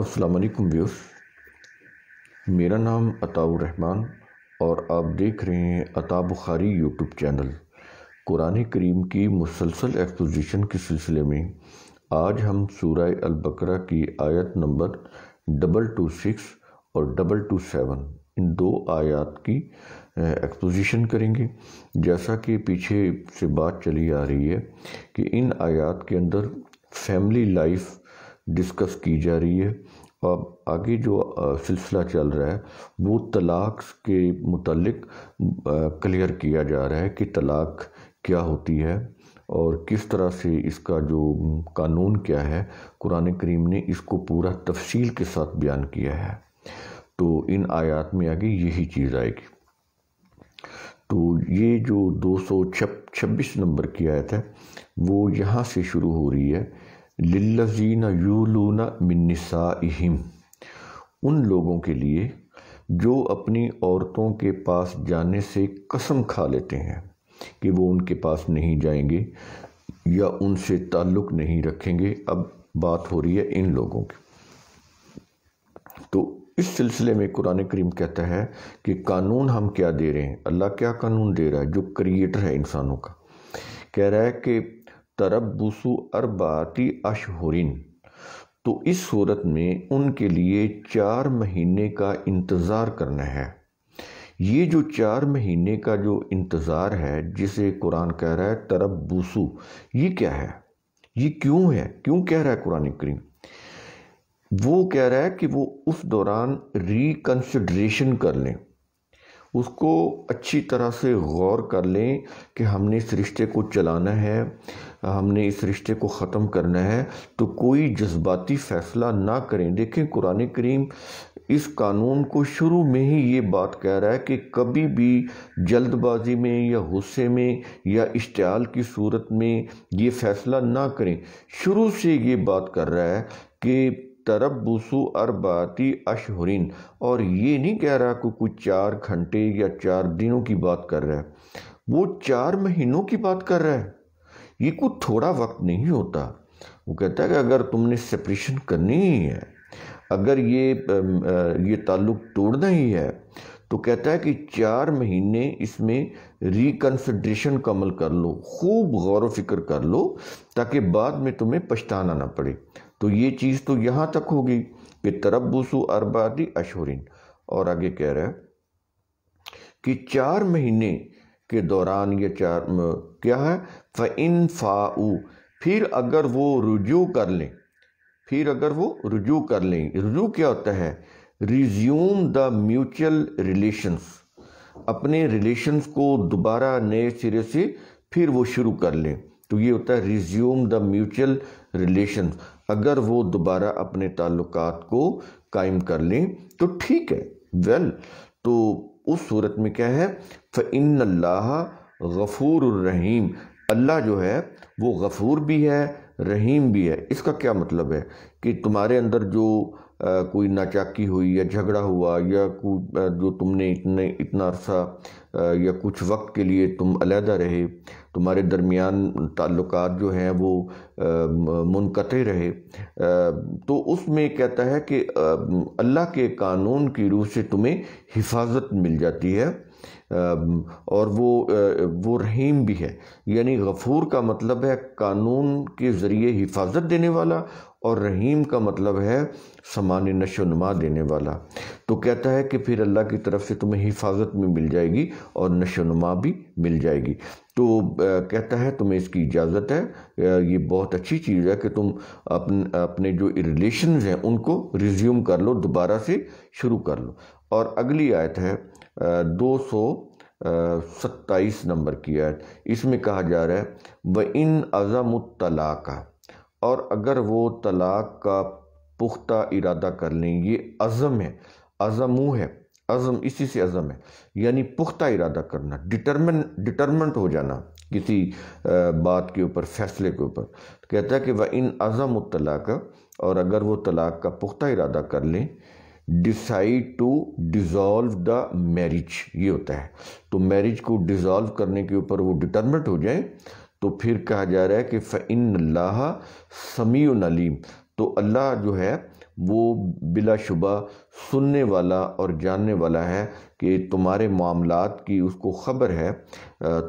अस्सलाम वालेकुम व्यूस मेरा नाम अताउर रहमान और आप देख रहे हैं अता बुखारी यूट्यूब चैनल कुरान करीम की मुसलसल एक्सपोजिशन के सिलसिले में आज हम सूरह अलबकरा की आयत नंबर डबल टू सिक्स और डबल टू सेवन इन दो आयत की एक्सपोजिशन करेंगे जैसा कि पीछे से बात चली आ रही है कि इन आयत के अंदर फैमिली लाइफ डिस्कस की जा रही है अब आगे जो सिलसिला चल रहा है वो तलाक के मतलब क्लियर किया जा रहा है कि तलाक क्या होती है और किस तरह से इसका जो कानून क्या है कुरान करीम ने इसको पूरा तफसील के साथ बयान किया है तो इन आयात में आगे यही चीज़ आएगी तो ये जो दो सौ छब्बीस नंबर की आयत है वो यहाँ से शुरू हो रही है लिल्लजीन यूलून मिनसाइम उन लोगों के लिए जो अपनी औरतों के पास जाने से कसम खा लेते हैं कि वो उनके पास नहीं जाएंगे या उनसे ताल्लुक़ नहीं रखेंगे अब बात हो रही है इन लोगों की तो इस सिलसिले में कुरान करीम कहता है कि कानून हम क्या दे रहे हैं अल्लाह क्या कानून दे रहा है जो क्रिएटर है इंसानों का कह रहा है कि तरबुसु अरबाती अशहरिन तो इस सूरत में उनके लिए चार महीने का इंतज़ार करना है ये जो चार महीने का जो इंतज़ार है जिसे कुरान कह रहा है तरबुसु ये क्या है ये क्यों है क्यों कह रहा है कुरान करीम वो कह रहा है कि वो उस दौरान रिकन्सिड्रेशन कर लें उसको अच्छी तरह से गौर कर लें कि हमने इस रिश्ते को चलाना है हमने इस रिश्ते को ख़त्म करना है तो कोई जज्बाती फ़ैसला ना करें देखें कुरान करीम इस कानून को शुरू में ही ये बात कह रहा है कि कभी भी जल्दबाजी में या गुस्से में या इश्तियाल की सूरत में ये फ़ैसला ना करें शुरू से ये बात कर रहा है कि तरबुसु अरबाती अशहरिन और ये नहीं कह रहा कि कुछ चार घंटे या चार दिनों की बात कर रहा है वो चार महीनों की बात कर रहा है ये कुछ थोड़ा वक्त नहीं होता वो कहता है कि अगर तुमने सेपरेशन करनी ही है अगर ये ये ताल्लुक तोड़ना ही है तो कहता है कि चार महीने इसमें रिकन्सिड्रेशन का अमल कर लो खूब गौर व फिक्र कर लो ताकि बाद में तुम्हें पछताना ना पड़े तो ये चीज़ तो यहाँ तक होगी कि तरबूसु अरबादी अशहरिन और आगे कह रहे हैं कि चार महीने के दौरान ये चार क्या है इन फाउ फिर अगर वो रुजू कर लें फिर अगर वो रुजू कर लें रुजू क्या होता है रिज्यूम द म्यूचुअल रिलेशंस अपने रिलेशंस को दोबारा नए सिरे से फिर वो शुरू कर लें तो ये होता है रिज्यूम द म्यूचुअल रिलेशंस अगर वो दोबारा अपने ताल्लुकात को कायम कर लें तो ठीक है वेल तो उस सूरत में क्या है फ़िन अल्लाह गफ़ूर रहीम अल्लाह जो है वो गफ़ूर भी है रहीम भी है इसका क्या मतलब है कि तुम्हारे अंदर जो आ, कोई नाचाकी हुई या झगड़ा हुआ या कोई जो तुमने इतने इतना अरसा या कुछ वक्त के लिए तुम अलहदा रहे तुम्हारे दरमियान ताल्लुक जो हैं वो मुनक़ रहे तो उसमें कहता है कि अल्लाह के कानून की रूह से तुम्हें हिफाजत मिल जाती है और वो वो रहीम भी है यानी गफूर का मतलब है कानून के ज़रिए हिफाजत देने वाला और रहीम का मतलब है समान नशो नुमा देने वाला तो कहता है कि फिर अल्लाह की तरफ से तुम्हें हिफाजत में मिल जाएगी और नशोनमा भी मिल जाएगी तो कहता है तुम्हें इसकी इजाज़त है ये बहुत अच्छी चीज़ है कि तुम अपने अपने जो रिलेशन हैं उनको रिज्यूम कर लो दोबारा से शुरू कर लो और अगली आयत है दो सौ सत्ताईस नंबर की आयत इसमें कहा जा रहा है व इन अज़म तलाक और अगर वो तलाक का पुख्ता इरादा कर लें ये अज़म है अज़मू है अज़म इसी से अज़म है यानी पुख्ता इरादा करना डिटरमिन डिटर्मेंट हो जाना किसी बात के ऊपर फैसले के ऊपर कहता है कि वह इन अज़म तलाक और अगर वो तलाक का पुख्ता इरादा कर लें decide to dissolve the marriage ये होता है तो मैरिज को डिज़ोल्व करने के ऊपर वो डिटर्मेंट हो जाए तो फिर कहा जा रहा है कि फ़िन अल्लाह समी नलीम तो अल्लाह जो है वो बिलाशुबा सुनने वाला और जानने वाला है कि तुम्हारे मामलात की उसको ख़बर है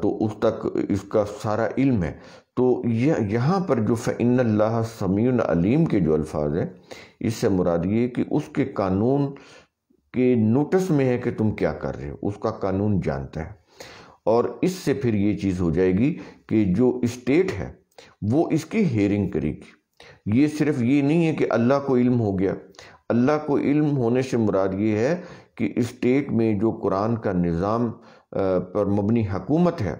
तो उस तक इसका सारा इल्म है तो यह यहाँ पर जो फ़िन समीन अलीम के जो अल्फाज हैं इससे मुराद ये कि उसके कानून के नोटिस में है कि तुम क्या कर रहे हो उसका कानून जानता है और इससे फिर ये चीज़ हो जाएगी कि जो इस्टेट है वो इसकी हेयरिंग करेगी ये सिर्फ ये नहीं है कि अल्लाह को इल्म हो गया अल्लाह को इल्म होने से मुराद ये है कि इस्टेट में जो कुरान का निज़ाम पर मबनी हकूमत है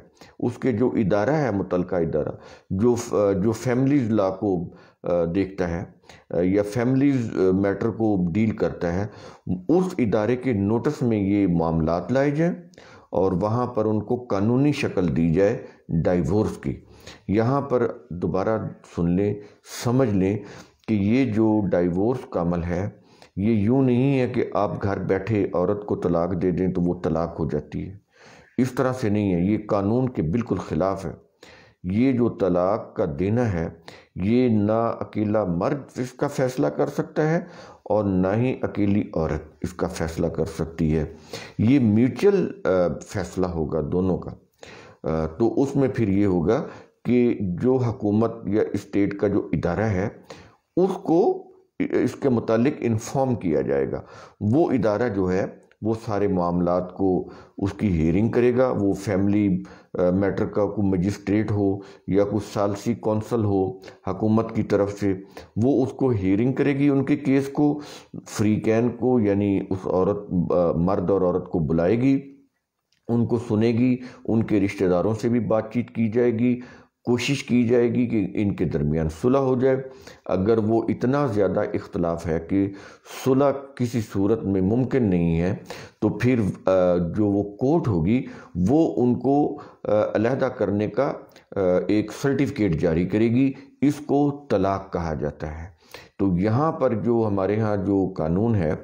उसके जो इदारा है मुतल इदारा जो जो फैमिलीज ला को देखता है या फैमिलीज मैटर को डील करता है उस इदारे के नोटिस में ये मामला लाए जाएँ और वहाँ पर उनको कानूनी शक्ल दी जाए डाइवोर्स की यहाँ पर दोबारा सुन लें समझ लें कि ये जो डाइवोर्स का अमल है ये यूँ नहीं है कि आप घर बैठे औरत को तलाक दे दें तो वो तलाक हो जाती है इस तरह से नहीं है ये कानून के बिल्कुल ख़िलाफ़ है ये जो तलाक का देना है ये ना अकेला मर्द इसका फ़ैसला कर सकता है और ना ही अकेली औरत इसका फ़ैसला कर सकती है ये म्यूचुअल फ़ैसला होगा दोनों का तो उसमें फिर ये होगा कि जो हकूमत या इस्टेट का जो इदारा है उसको इसके मुतालिक इन्फॉर्म किया जाएगा वो इदारा जो है वो सारे मामला को उसकी हियरिंग करेगा वो फैमिली मैटर का कोई मजिस्ट्रेट हो या कोई सालसी कौंसल हो हकूमत की तरफ से वो उसको हियरिंग करेगी उनके केस को फ्री कैन को यानी उस औरत मर्द और औरत को बुलाएगी उनको सुनेगी उनके रिश्तेदारों से भी बातचीत की जाएगी कोशिश की जाएगी कि इनके दरमियान सुलह हो जाए अगर वो इतना ज़्यादा इख्तलाफ है कि सुलह किसी सूरत में मुमकिन नहीं है तो फिर जो वो कोर्ट होगी वो उनको अलहदा करने का एक सर्टिफिकेट जारी करेगी इसको तलाक कहा जाता है तो यहाँ पर जो हमारे यहाँ जो कानून है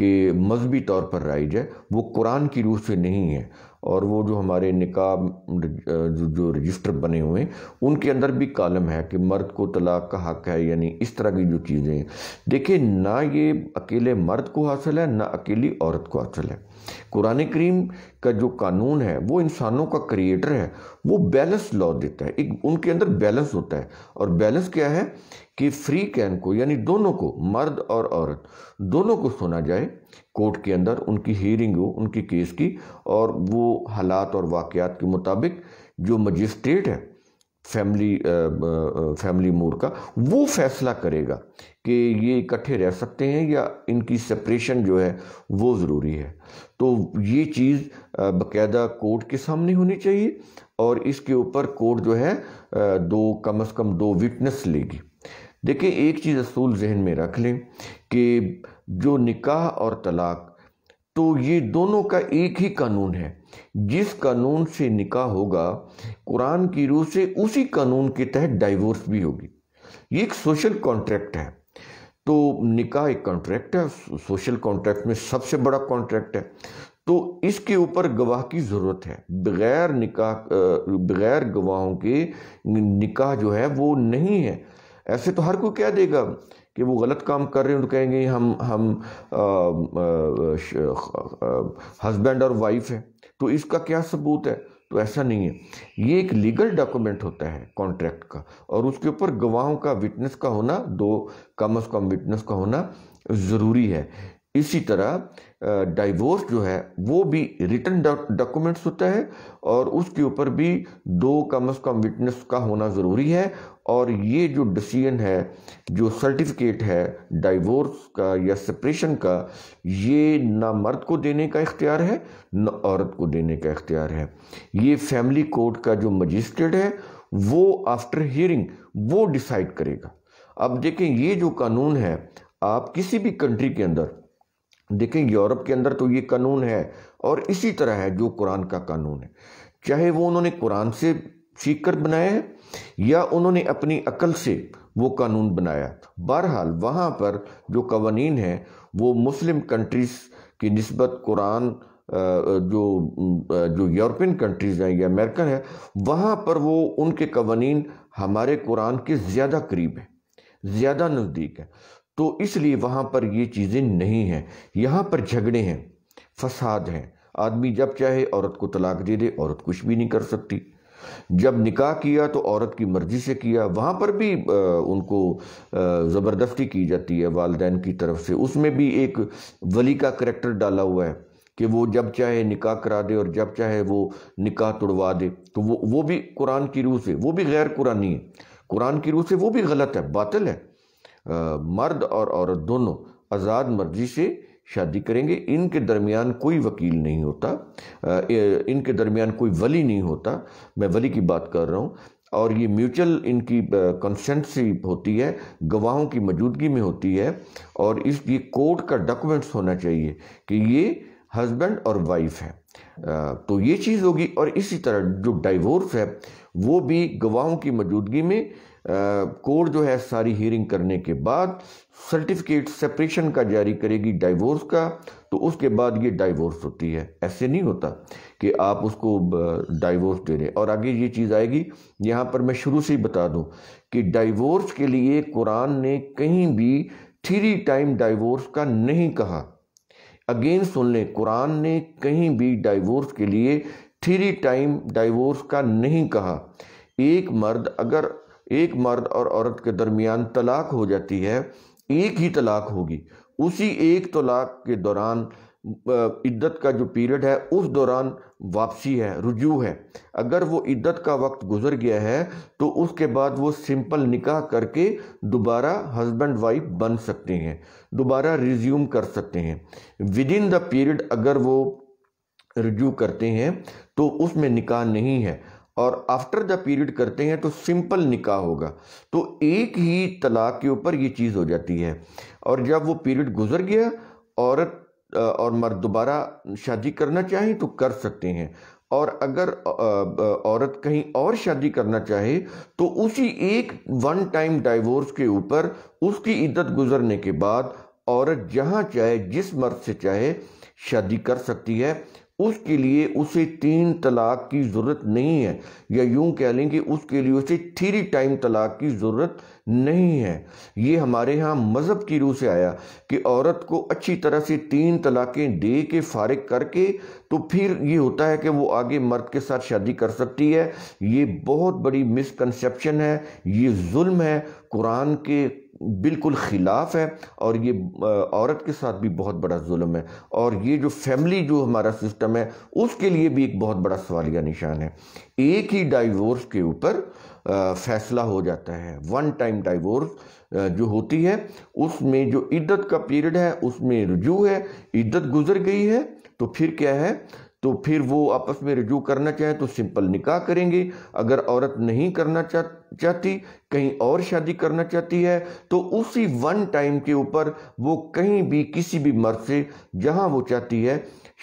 कि मजहबी तौर पर राइज है वो कुरान की रूह से नहीं है और वो जो हमारे निकाब जो, जो रजिस्टर बने हुए हैं उनके अंदर भी कॉलम है कि मर्द को तलाक का हक है यानी इस तरह की जो चीज़ें देखिए ना ये अकेले मर्द को हासिल है ना अकेली औरत को हासिल है कुरान करीम का जो कानून है वो इंसानों का क्रिएटर है वो बैलेंस लॉ देता है एक उनके अंदर बैलेंस होता है और बैलेंस क्या है कि फ्री कैन को यानी दोनों को मर्द और औरत दोनों को सुना जाए कोर्ट के अंदर उनकी हियरिंग हो उनकी केस की और वो हालात और वाक़ात के मुताबिक जो मजिस्ट्रेट है फैमिली फैमिली मोर का वो फैसला करेगा कि ये इकट्ठे रह सकते हैं या इनकी सेपरेशन जो है वो ज़रूरी है तो ये चीज़ बकायदा कोर्ट के सामने होनी चाहिए और इसके ऊपर कोर्ट जो है दो कम से कम दो विटनेस लेगी देखिए एक चीज़ असूल जहन में रख लें कि जो निकाह और तलाक तो ये दोनों का एक ही कानून है जिस कानून से निकाह होगा कुरान की रूह से उसी कानून के तहत डाइवोर्स भी होगी ये एक सोशल कॉन्ट्रैक्ट है तो निकाह एक कॉन्ट्रैक्ट है सोशल कॉन्ट्रैक्ट में सबसे बड़ा कॉन्ट्रैक्ट है तो इसके ऊपर गवाह की ज़रूरत है बगैर निकाह बगैर गवाहों के निकाह जो है वो नहीं है ऐसे तो हर कोई कह देगा कि वो गलत काम कर रहे हैं तो कहेंगे हम हम हस्बैंड और वाइफ हैं तो इसका क्या सबूत है तो ऐसा नहीं है ये एक लीगल डॉक्यूमेंट होता है कॉन्ट्रैक्ट का और उसके ऊपर गवाहों का विटनेस का होना दो कम अज़ कम विटनेस का होना ज़रूरी है इसी तरह डाइवोर्स जो है वो भी रिटर्न डॉक्यूमेंट्स होता है और उसके ऊपर भी दो कम अज़ कम विटनेस का होना ज़रूरी है और ये जो डिसीजन है जो सर्टिफिकेट है डाइवोर्स का या सेपरेशन का ये ना मर्द को देने का इख्तियार है ना औरत को देने का इख्तियार है ये फैमिली कोर्ट का जो मजिस्ट्रेट है वो आफ्टर हियरिंग वो डिसाइड करेगा अब देखें ये जो कानून है आप किसी भी कंट्री के अंदर देखें यूरोप के अंदर तो ये कानून है और इसी तरह है जो कुरान का कानून है चाहे वो उन्होंने कुरान से सीख बनाया है या उन्होंने अपनी अकल से वो कानून बनाया बहरहाल वहाँ पर जो कवानीन हैं वो मुस्लिम कंट्रीज़ की नस्बत कुरान जो जो यूरोपियन कंट्रीज़ हैं या अमेरिकन है वहाँ पर वो उनके कवानीन हमारे कुरान के ज़्यादा करीब हैं ज़्यादा नज़दीक है तो इसलिए वहाँ पर ये चीज़ें नहीं हैं यहाँ पर झगड़े हैं फसाद हैं आदमी जब चाहे औरत को तलाक दे दे औरत कुछ भी नहीं कर सकती जब निकाह किया तो औरत की मर्ज़ी से किया वहाँ पर भी उनको ज़बरदस्ती की जाती है वालदेन की तरफ से उसमें भी एक वली का करेक्टर डाला हुआ है कि वो जब चाहे निकाह करा दे और जब चाहे वो निकाह तुड़वा दे तो वो वो भी कुरान की रूह से वो भी गैर कुरानी है कुरान की रूह से वो भी गलत है बातिल है आ, मर्द और औरत दोनों आज़ाद मर्जी से शादी करेंगे इनके दरमियान कोई वकील नहीं होता इनके दरमियान कोई वली नहीं होता मैं वली की बात कर रहा हूँ और ये म्यूचुअल इनकी कंसेंटसी होती है गवाहों की मौजूदगी में होती है और इस ये कोर्ट का डॉक्यूमेंट्स होना चाहिए कि ये हस्बैंड और वाइफ है तो ये चीज़ होगी और इसी तरह जो डाइवोर्स है वो भी गवाहों की मौजूदगी में कोर्ट जो है सारी हियरिंग करने के बाद सर्टिफिकेट सेपरेशन का जारी करेगी डाइवोर्स का तो उसके बाद ये डाइवोर्स होती है ऐसे नहीं होता कि आप उसको डाइवोर्स दे रहे और आगे ये चीज़ आएगी यहाँ पर मैं शुरू से ही बता दूँ कि डाइवोर्स के लिए कुरान ने कहीं भी थ्री टाइम डाइवोर्स का नहीं कहा अगेन सुन लें कुरान ने कहीं भी डाइवोर्स के लिए थ्री टाइम डाइवोर्स का नहीं कहा एक मर्द अगर एक मर्द और औरत के दरमियान तलाक हो जाती है एक ही तलाक होगी उसी एक तलाक के दौरान इद्दत का जो पीरियड है उस दौरान वापसी है रुजू है अगर वो इद्दत का वक्त गुजर गया है तो उसके बाद वो सिंपल निकाह करके दोबारा हस्बैंड वाइफ बन सकते हैं दोबारा रिज्यूम कर सकते हैं विद इन द पीरियड अगर वो रुजू करते हैं तो उसमें निकाह नहीं है और आफ्टर द पीरियड करते हैं तो सिंपल निकाह होगा तो एक ही तलाक के ऊपर ये चीज़ हो जाती है और जब वो पीरियड गुजर गया औरत और मर्द दोबारा शादी करना चाहें तो कर सकते हैं और अगर औरत कहीं और शादी करना चाहे तो उसी एक वन टाइम डाइवोर्स के ऊपर उसकी इद्दत गुजरने के बाद औरत जहाँ चाहे जिस मर्द से चाहे शादी कर सकती है उसके लिए उसे तीन तलाक की ज़रूरत नहीं है या यूं कह लें कि उसके लिए उसे थ्री टाइम तलाक की ज़रूरत नहीं है ये हमारे यहाँ मज़हब की रूह से आया कि औरत को अच्छी तरह से तीन तलाक़ें दे के फारिग करके तो फिर ये होता है कि वो आगे मर्द के साथ शादी कर सकती है ये बहुत बड़ी मिसकनसेप्शन है ये जुल्म है कुरान के बिल्कुल ख़िलाफ़ है और ये औरत के साथ भी बहुत बड़ा जुल्म है और ये जो फैमिली जो हमारा सिस्टम है उसके लिए भी एक बहुत बड़ा सवालिया निशान है एक ही डाइवोर्स के ऊपर फैसला हो जाता है वन टाइम डाइवोर्स जो होती है उसमें जो इद्दत का पीरियड है उसमें रुजू है इद्दत गुजर गई है तो फिर क्या है तो फिर वो आपस में रजू करना चाहें तो सिंपल निकाह करेंगे अगर औरत नहीं करना चाहती कहीं और शादी करना चाहती है तो उसी वन टाइम के ऊपर वो कहीं भी किसी भी मर्द से जहां वो चाहती है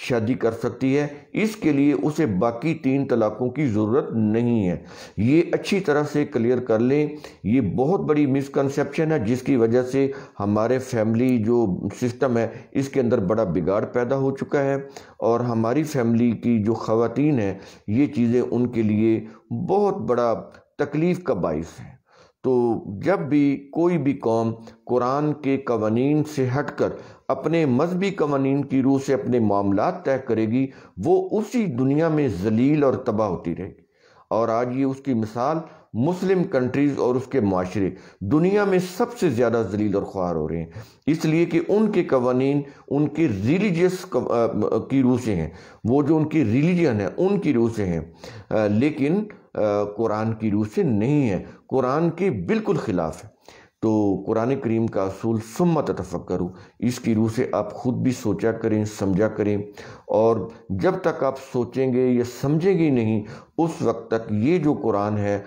शादी कर सकती है इसके लिए उसे बाकी तीन तलाक़ों की ज़रूरत नहीं है ये अच्छी तरह से क्लियर कर लें ये बहुत बड़ी मिसकनसेप्शन है जिसकी वजह से हमारे फैमिली जो सिस्टम है इसके अंदर बड़ा बिगाड़ पैदा हो चुका है और हमारी फैमिली की जो ख़वातीन हैं ये चीज़ें उनके लिए बहुत बड़ा तकलीफ़ का बायस है तो जब भी कोई भी कौम कुरान के कवानीन से हट कर अपने मजहबी कवानीन की रूह से अपने मामला तय करेगी वो उसी दुनिया में जलील और तबाह होती रहेगी और आज ये उसकी मिसाल मुस्लिम कंट्रीज़ और उसके माशरे दुनिया में सबसे ज़्यादा जलील और ख्वार हो रहे हैं इसलिए कि उनके कवानीन उनके रिलीजियस की रूह से हैं वो जो उनकी रिलीजन है उनकी रूह से हैं लेकिन कुरान की रूह से नहीं है कुरान के बिल्कुल ख़िलाफ़ है तो कुरान करीम का असूल सुम्मत करूँ इसकी रूह से आप ख़ुद भी सोचा करें समझा करें और जब तक आप सोचेंगे या समझेंगे नहीं उस वक्त तक ये जो कुरान है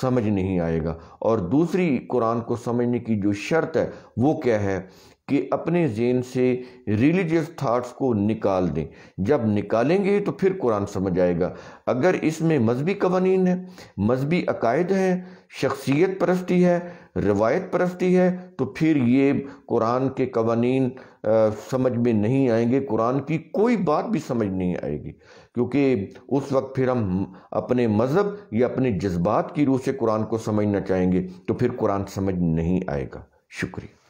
समझ नहीं आएगा और दूसरी कुरान को समझने की जो शर्त है वो क्या है कि अपने जेन से रिलीजियस थाट्स को निकाल दें जब निकालेंगे तो फिर कुरान समझ आएगा अगर इसमें मजहबी कवानीन है मजहबी अकायद हैं शख्सियत परस्ती है रवायत परस्ती है तो फिर ये कुरान के कवानीन समझ में नहीं आएंगे कुरान की कोई बात भी समझ नहीं आएगी क्योंकि उस वक्त फिर हम अपने मज़हब या अपने जज्बात की रूह से कुरान को समझना चाहेंगे तो फिर कुरान समझ नहीं आएगा शुक्रिया